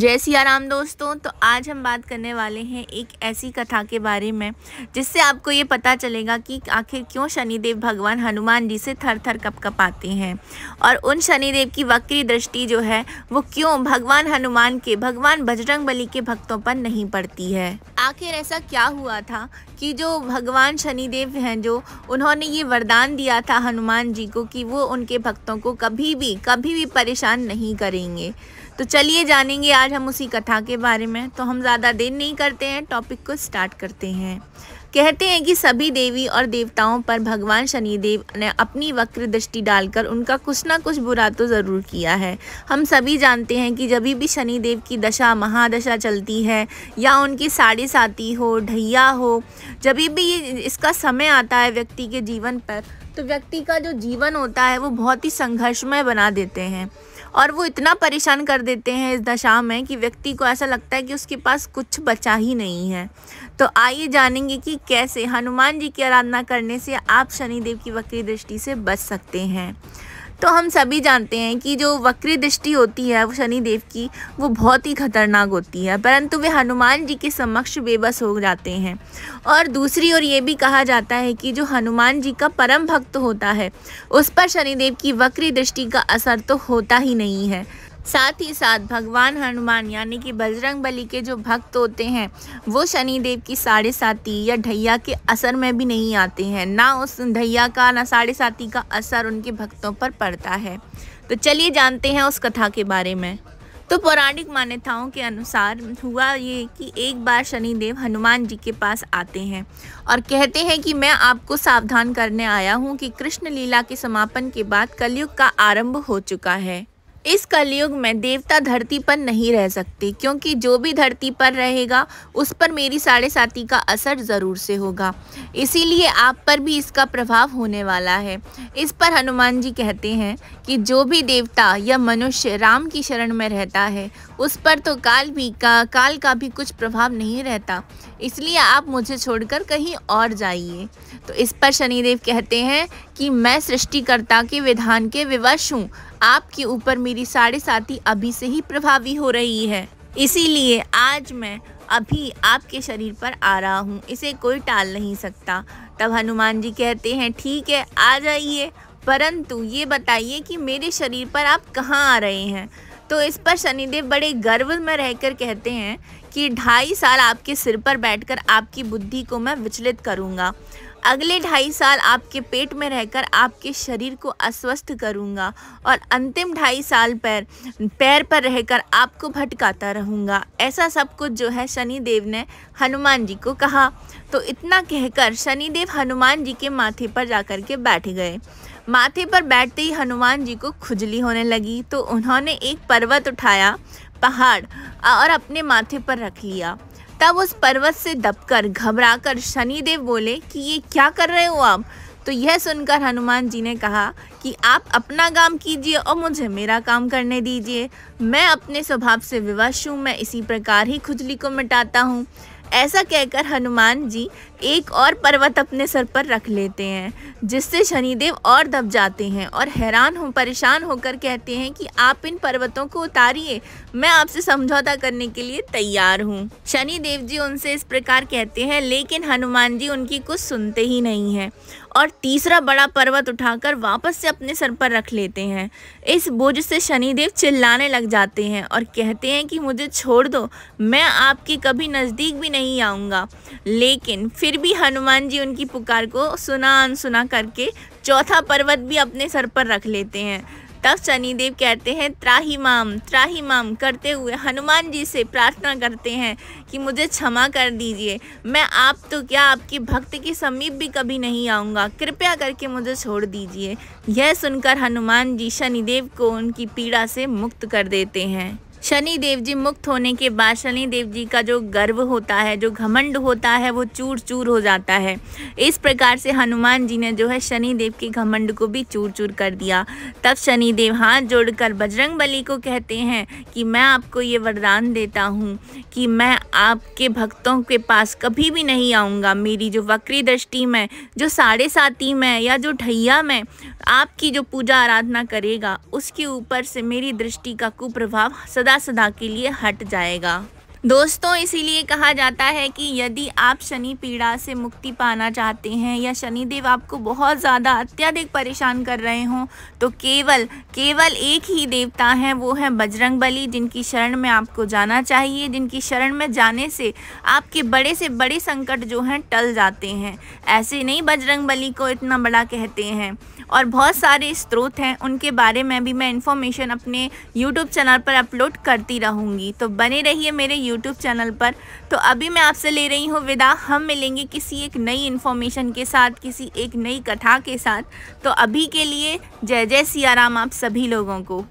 जय सिया राम दोस्तों तो आज हम बात करने वाले हैं एक ऐसी कथा के बारे में जिससे आपको ये पता चलेगा कि आखिर क्यों शनिदेव भगवान हनुमान जी से थर थर कप कप आते हैं और उन शनिदेव की वक्री दृष्टि जो है वो क्यों भगवान हनुमान के भगवान बजरंग बली के भक्तों पर नहीं पड़ती है आखिर ऐसा क्या हुआ था कि जो भगवान शनिदेव हैं जो उन्होंने ये वरदान दिया था हनुमान जी को कि वो उनके भक्तों को कभी भी कभी भी परेशान नहीं करेंगे तो चलिए जानेंगे आज हम उसी कथा के बारे में तो हम ज़्यादा देर नहीं करते हैं टॉपिक को स्टार्ट करते हैं कहते हैं कि सभी देवी और देवताओं पर भगवान शनिदेव ने अपनी वक्र दृष्टि डालकर उनका कुछ ना कुछ बुरा तो ज़रूर किया है हम सभी जानते हैं कि जब भी शनिदेव की दशा महादशा चलती है या उनकी साड़ी साथी हो ढैया हो जब भी ये इसका समय आता है व्यक्ति के जीवन पर तो व्यक्ति का जो जीवन होता है वो बहुत ही संघर्षमय बना देते हैं और वो इतना परेशान कर देते हैं इस दशा में कि व्यक्ति को ऐसा लगता है कि उसके पास कुछ बचा ही नहीं है तो आइए जानेंगे कि कैसे हनुमान जी की आराधना करने से आप शनिदेव की वक्री दृष्टि से बच सकते हैं तो हम सभी जानते हैं कि जो वक्री दृष्टि होती है वो शनिदेव की वो बहुत ही खतरनाक होती है परंतु वे हनुमान जी के समक्ष बेबस हो जाते हैं और दूसरी ओर ये भी कहा जाता है कि जो हनुमान जी का परम भक्त होता है उस पर शनिदेव की वक्री दृष्टि का असर तो होता ही नहीं है साथ ही साथ भगवान हनुमान यानी कि बजरंग बली के जो भक्त होते हैं वो शनिदेव की साढ़े साथी या ढैया के असर में भी नहीं आते हैं ना उस ढैया का ना साढ़े साथी का असर उनके भक्तों पर पड़ता है तो चलिए जानते हैं उस कथा के बारे में तो पौराणिक मान्यताओं के अनुसार हुआ ये कि एक बार शनिदेव हनुमान जी के पास आते हैं और कहते हैं कि मैं आपको सावधान करने आया हूँ कि कृष्ण लीला के समापन के बाद कलयुग का आरंभ हो चुका है इस कलयुग में देवता धरती पर नहीं रह सकते क्योंकि जो भी धरती पर रहेगा उस पर मेरी साढ़े साथी का असर ज़रूर से होगा इसीलिए आप पर भी इसका प्रभाव होने वाला है इस पर हनुमान जी कहते हैं कि जो भी देवता या मनुष्य राम की शरण में रहता है उस पर तो काल भी का काल का भी कुछ प्रभाव नहीं रहता इसलिए आप मुझे छोड़कर कहीं और जाइए तो इस पर शनिदेव कहते हैं कि मैं सृष्टिकर्ता के विधान के विवश हूँ आपके ऊपर मेरी साढ़े साथी अभी से ही प्रभावी हो रही है इसीलिए आज मैं अभी आपके शरीर पर आ रहा हूँ इसे कोई टाल नहीं सकता तब हनुमान जी कहते हैं ठीक है आ जाइए परंतु ये बताइए कि मेरे शरीर पर आप कहाँ आ रहे हैं तो इस पर शनिदेव बड़े गर्व में रहकर कहते हैं कि ढाई साल आपके सिर पर बैठकर आपकी बुद्धि को मैं विचलित करूँगा अगले ढाई साल आपके पेट में रहकर आपके शरीर को अस्वस्थ करूँगा और अंतिम ढाई साल पर पैर पर रहकर आपको भटकाता रहूँगा ऐसा सब कुछ जो है शनिदेव ने हनुमान जी को कहा तो इतना कहकर शनिदेव हनुमान जी के माथे पर जाकर के बैठ गए माथे पर बैठते ही हनुमान जी को खुजली होने लगी तो उन्होंने एक पर्वत उठाया पहाड़ और अपने माथे पर रख लिया तब उस पर्वत से दबकर घबराकर शनिदेव बोले कि ये क्या कर रहे हो आप तो यह सुनकर हनुमान जी ने कहा कि आप अपना काम कीजिए और मुझे मेरा काम करने दीजिए मैं अपने स्वभाव से विवश हूँ मैं इसी प्रकार ही खुजली को मिटाता हूँ ऐसा कहकर हनुमान जी एक और पर्वत अपने सर पर रख लेते हैं जिससे शनिदेव और दब जाते हैं और हैरान हो परेशान होकर कहते हैं कि आप इन पर्वतों को उतारिए मैं आपसे समझौता करने के लिए तैयार हूँ शनिदेव जी उनसे इस प्रकार कहते हैं लेकिन हनुमान जी उनकी कुछ सुनते ही नहीं हैं और तीसरा बड़ा पर्वत उठाकर वापस से अपने सर पर रख लेते हैं इस बोझ से शनिदेव चिल्लाने लग जाते हैं और कहते हैं कि मुझे छोड़ दो मैं आपके कभी नज़दीक भी नहीं आऊँगा लेकिन फिर फिर भी हनुमान जी उनकी पुकार को सुना अनसुना करके चौथा पर्वत भी अपने सर पर रख लेते हैं तब शनिदेव कहते हैं त्राही माम त्राही माम करते हुए हनुमान जी से प्रार्थना करते हैं कि मुझे क्षमा कर दीजिए मैं आप तो क्या आपके भक्त के समीप भी कभी नहीं आऊँगा कृपया करके मुझे छोड़ दीजिए यह सुनकर हनुमान जी शनिदेव को उनकी पीड़ा से मुक्त कर देते हैं शनि देव जी मुक्त होने के बाद शनि देव जी का जो गर्व होता है जो घमंड होता है वो चूर चूर हो जाता है इस प्रकार से हनुमान जी ने जो है शनि देव के घमंड को भी चूर चूर कर दिया तब शनि देव हाथ जोड़कर बजरंग बली को कहते हैं कि मैं आपको ये वरदान देता हूँ कि मैं आपके भक्तों के पास कभी भी नहीं आऊँगा मेरी जो वक्री दृष्टि में जो साढ़े साथी में या जो ढैया में आपकी जो पूजा आराधना करेगा उसके ऊपर से मेरी दृष्टि का कुप्रभाव सदा सदा सदा के लिए हट जाएगा दोस्तों इसीलिए कहा जाता है कि यदि आप शनि पीड़ा से मुक्ति पाना चाहते हैं या शनि देव आपको बहुत ज़्यादा अत्यधिक परेशान कर रहे हों तो केवल केवल एक ही देवता हैं वो है बजरंग बली जिनकी शरण में आपको जाना चाहिए जिनकी शरण में जाने से आपके बड़े से बड़े संकट जो हैं टल जाते हैं ऐसे नहीं बजरंग बली को इतना बड़ा कहते हैं और बहुत सारे स्रोत हैं उनके बारे में भी मैं इन्फॉर्मेशन अपने यूट्यूब चैनल पर अपलोड करती रहूँगी तो बने रहिए मेरे यूट्यूब चैनल पर तो अभी मैं आपसे ले रही हूँ विदा हम मिलेंगे किसी एक नई इन्फॉर्मेशन के साथ किसी एक नई कथा के साथ तो अभी के लिए जय जय सियाराम आप सभी लोगों को